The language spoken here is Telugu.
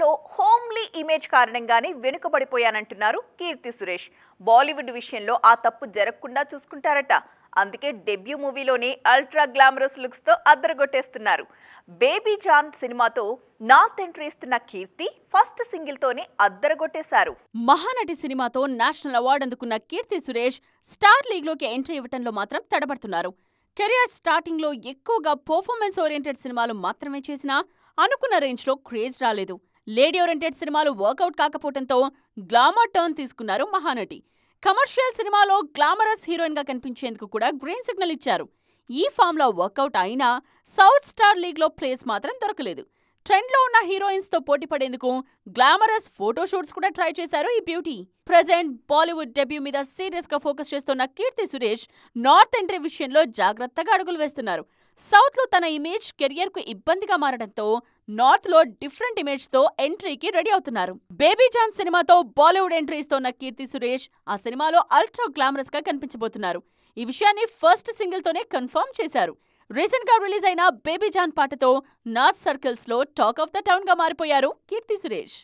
లో హోమ్లీ ఇమేజ్ కారణంగానే వెనుకబడిపోయానంటున్నారు కీర్తి సురేష్ బాలీవుడ్ విషయంలో ఆ తప్పు జరగకుండా చూసుకుంటారట అందుకే డెబ్యూ మూవీలోనే అల్ట్రా గ్లామరస్ లుక్స్తో అద్దరగొట్టేస్తున్నారు బేబీ జాన్ సినిమాతో నార్త్ ఎంట్రీ ఇస్తున్న కీర్తి ఫస్ట్ సింగిల్తోనే అద్దరగొట్టేశారు మహానటి సినిమాతో నేషనల్ అవార్డు అందుకున్న కీర్తి సురేష్ స్టార్ లీగ్లోకి ఎంట్రీ ఇవ్వటంలో మాత్రం తడబడుతున్నారు కెరియర్ స్టార్టింగ్లో ఎక్కువగా పర్ఫార్మెన్స్ ఓరియంటెడ్ సినిమాలు మాత్రమే చేసినా అనుకున్న రేంజ్లో క్రేజ్ రాలేదు లేడీ ఓరియంటెడ్ సినిమాలు వర్కౌట్ కాకపోవడంతో గ్లామర్ టర్న్ తీసుకున్నారు మహానటి కమర్షియల్ సినిమాలో గ్లామరస్ హీరోయిన్గా కనిపించేందుకు కూడా గ్రీన్ సిగ్నల్ ఇచ్చారు ఈ ఫామ్లో వర్కౌట్ అయినా సౌత్ స్టార్ లీగ్లో ప్లేస్ మాత్రం దొరకలేదు ట్రెండ్లో ఉన్న హీరోయిన్స్తో పోటీ పడేందుకు గ్లామరస్ ఫోటోషూట్స్ కూడా ట్రై చేశారు ఈ బ్యూటీ ప్రజెంట్ బాలీవుడ్ డెబ్యూ మీద సీరియస్గా ఫోకస్ చేస్తున్న కీర్తి సురేష్ నార్త్ ఎంట్రీ విషయంలో జాగ్రత్తగా అడుగులు వేస్తున్నారు సౌత్లో తన ఇమేజ్ కెరియర్కు ఇబ్బందిగా మారడంతో నార్త్లో డిఫరెంట్ ఇమేజ్తో ఎంట్రీకి రెడీ అవుతున్నారు బేబీ జాన్ సినిమాతో బాలీవుడ్ ఎంట్రీ ఇస్తున్న కీర్తి సురేష్ ఆ సినిమాలో అల్ట్రా గ్లామరస్గా కనిపించబోతున్నారు ఈ విషయాన్ని ఫస్ట్ సింగిల్తోనే కన్ఫర్మ్ చేశారు రీసెంట్గా రిలీజ్ అయిన బేబీ జాన్ పాటతో నార్త్ సర్కిల్స్లో టాక్ ఆఫ్ ద టౌన్గా మారిపోయారు కీర్తి సురేష్